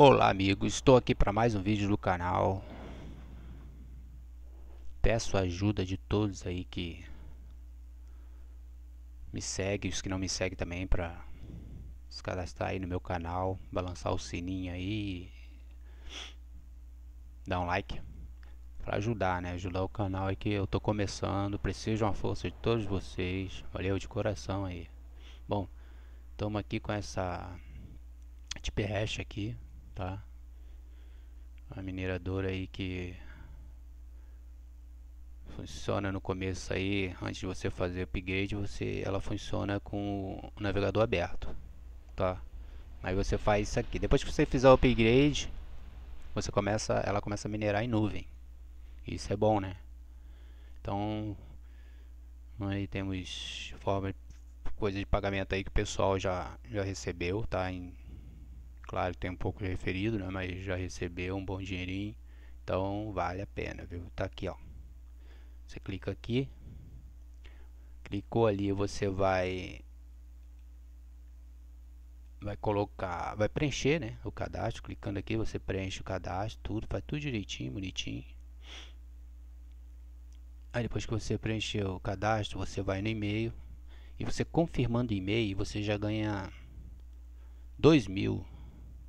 Olá amigos, estou aqui para mais um vídeo do canal Peço a ajuda de todos aí que me seguem, os que não me seguem também para se cadastrar aí no meu canal Balançar o sininho aí Dar um like para ajudar, né? Ajudar o canal aí que eu tô começando Preciso de uma força de todos vocês Valeu de coração aí Bom, estamos aqui com essa Tip Hash aqui tá? A mineradora aí que funciona no começo aí, antes de você fazer upgrade, você, ela funciona com o navegador aberto, tá? Aí você faz isso aqui. Depois que você fizer o upgrade, você começa, ela começa a minerar em nuvem. Isso é bom, né? Então, aí temos forma, coisa de pagamento aí que o pessoal já, já recebeu, tá? Em, Claro, tem um pouco referido, né? Mas já recebeu um bom dinheirinho. Então vale a pena, viu? Tá aqui, ó. Você clica aqui. Clicou ali, você vai vai colocar, vai preencher, né, o cadastro. Clicando aqui, você preenche o cadastro, tudo, faz tudo direitinho, bonitinho. Aí depois que você preencheu o cadastro, você vai no e-mail e você confirmando o e-mail, você já ganha 2 mil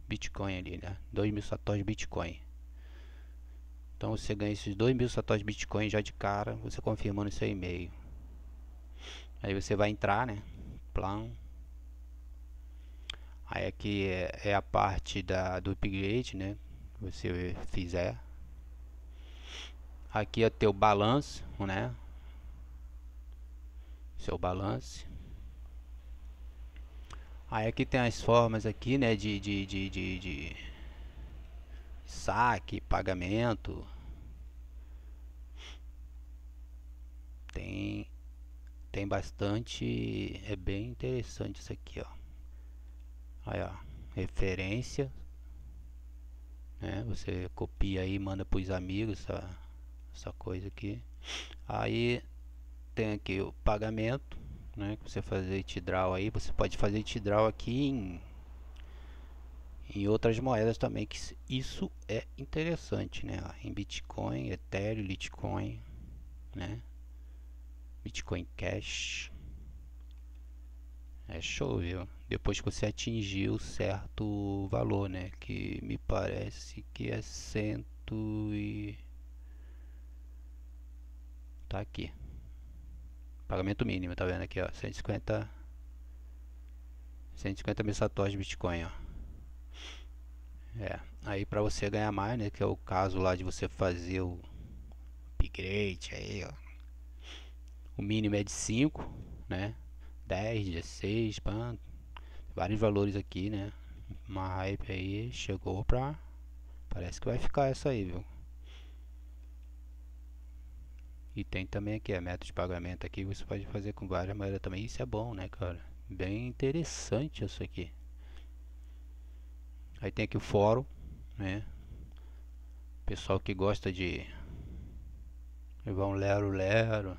Bitcoin ali, né? 2 mil satoshis Bitcoin. Então você ganha esses 2 mil satoshis Bitcoin já de cara, você confirmando seu e-mail. Aí você vai entrar, né? Plano. Aí aqui é, é, a parte da, do upgrade, né? Você fizer. Aqui é teu balanço, né? Seu balanço. Aí aqui tem as formas aqui, né, de, de, de, de, de saque, pagamento. Tem, tem bastante, é bem interessante isso aqui, ó. Aí, ó, referência. Né, você copia aí, manda para os amigos essa, essa coisa aqui. Aí tem aqui o pagamento né? Que você fazer draw aí, você pode fazer draw aqui em, em outras moedas também, que isso é interessante, né? Em Bitcoin, Ethereum, Litecoin, né? Bitcoin Cash. É show, viu? Depois que você atingiu certo valor, né? Que me parece que é cento e... Tá aqui. Pagamento mínimo, tá vendo aqui, ó, 150 150 mil de Bitcoin, ó. É, aí para você ganhar mais, né, que é o caso lá de você fazer o upgrade aí, ó. O mínimo é de 5, né? 10, 16, pan, vários valores aqui, né? Uma hype aí chegou pra parece que vai ficar essa aí, viu? E tem também aqui a meta de pagamento aqui, você pode fazer com várias maneiras também. Isso é bom, né, cara? Bem interessante isso aqui. Aí tem aqui o fórum, né? Pessoal que gosta de levar um lero lero.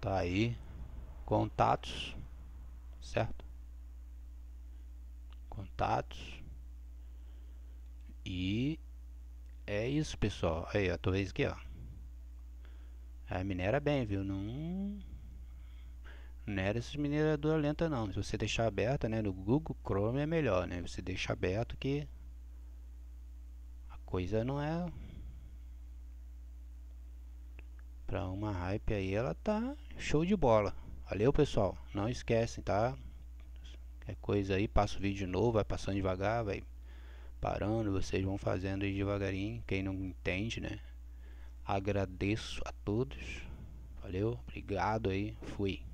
Tá aí contatos, certo? Contatos e isso, pessoal. Aí, a torres aqui, ó. A minera bem, viu? Não... Não era essas mineradoras não. Se você deixar aberta, né? No Google Chrome é melhor, né? Você deixa aberto que... A coisa não é... Pra uma hype aí, ela tá show de bola. Valeu, pessoal. Não esquecem, tá? Qualquer coisa aí, passa o vídeo novo, vai passando devagar, vai parando, vocês vão fazendo devagarinho, quem não entende, né? Agradeço a todos. Valeu, obrigado aí, fui.